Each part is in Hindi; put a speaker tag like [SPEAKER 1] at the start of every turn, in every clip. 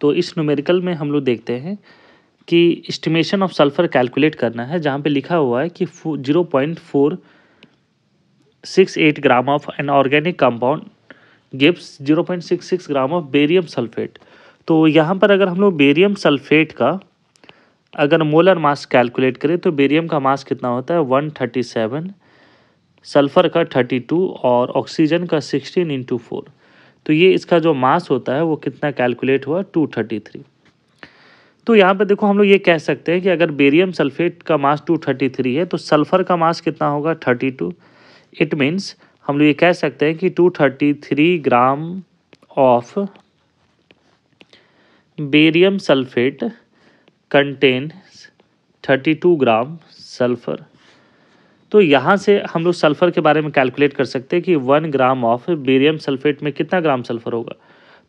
[SPEAKER 1] तो इस न्यूमेरिकल में हम लोग देखते हैं कि इस्टीमेशन ऑफ सल्फ़र कैलकुलेट करना है जहाँ पे लिखा हुआ है कि zero point four six eight gram of an organic compound gives zero point six six gram of barium sulphate तो यहाँ पर अगर हम लोग बेरियम सल्फेट का अगर मोलर मास कैलकुलेट करें तो बेरियम का मास कितना होता है वन थर्टी सेवन सल्फ़र का थर्टी टू और ऑक्सीजन का सिक्सटीन इंटू फोर तो ये इसका जो मास होता है वो कितना कैलकुलेट हुआ टू थर्टी थ्री तो यहाँ पे देखो हम लोग ये कह सकते हैं कि अगर बेरियम सल्फेट का मास टू थर्टी थ्री है तो सल्फर का मास कितना होगा थर्टी टू इट मीन्स हम लोग ये कह सकते हैं कि two thirty three gram of barium sulphate contain thirty two gram sulphur तो यहाँ से हम लोग सल्फ़र के बारे में कैलकुलेट कर सकते हैं कि one gram of barium sulphate में कितना ग्राम सल्फ़र होगा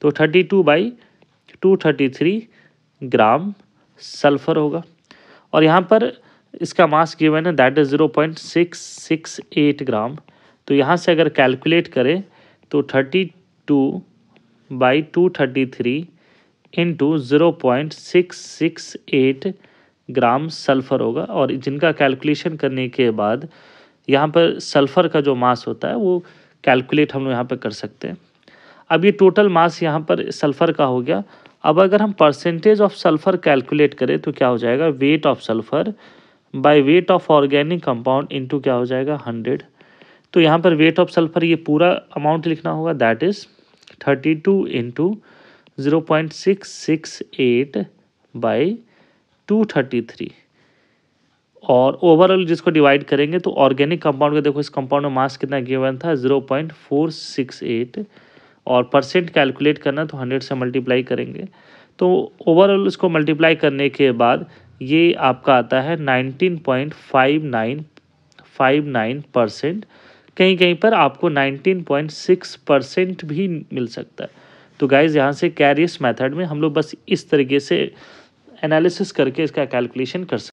[SPEAKER 1] तो thirty two by two thirty three gram sulphur होगा और यहाँ पर इसका मास गिवन है that is zero point six six eight gram तो यहाँ से अगर कैलकुलेट करें तो thirty two by two thirty three into zero point six six eight gram sulphur होगा और जिनका कैलकुलेशन करने के बाद यहाँ पर सल्फ़र का जो मास होता है वो कैलकुलेट हम लोग यहाँ पर कर सकते हैं अब ये टोटल मास यहाँ पर सल्फ़र का हो गया अब अगर हम परसेंटेज ऑफ सल्फ़र कैलकुलेट करें तो क्या हो जाएगा weight of sulphur by weight of organic compound into क्या हो जाएगा हंड्रेड तो यहाँ पर वेट ऑफ सल्फ़र ये पूरा अमाउंट लिखना होगा that is thirty two into zero point six six eight by two thirty three और ओवरऑल जिसको डिवाइड करेंगे तो ऑर्गेनिक कंपाउंड का देखो इस कंपाउंड में मास कितना गिवन था zero point four six eight और परसेंट कैलकुलेट करना तो हंड्रेड से मल्टीप्लाई करेंगे तो ओवरऑल इसको मल्टीप्लाई करने के बाद ये आपका आता है nineteen point five nine five nine percent कहीं कहीं पर आपको नाइनटीन पॉइंट सिक्स परसेंट भी मिल सकता है तो गाइज यहाँ से कैरियस मेथड में हम लोग बस इस तरीके से एनालिसिस करके इसका कैलकुलेशन कर सकते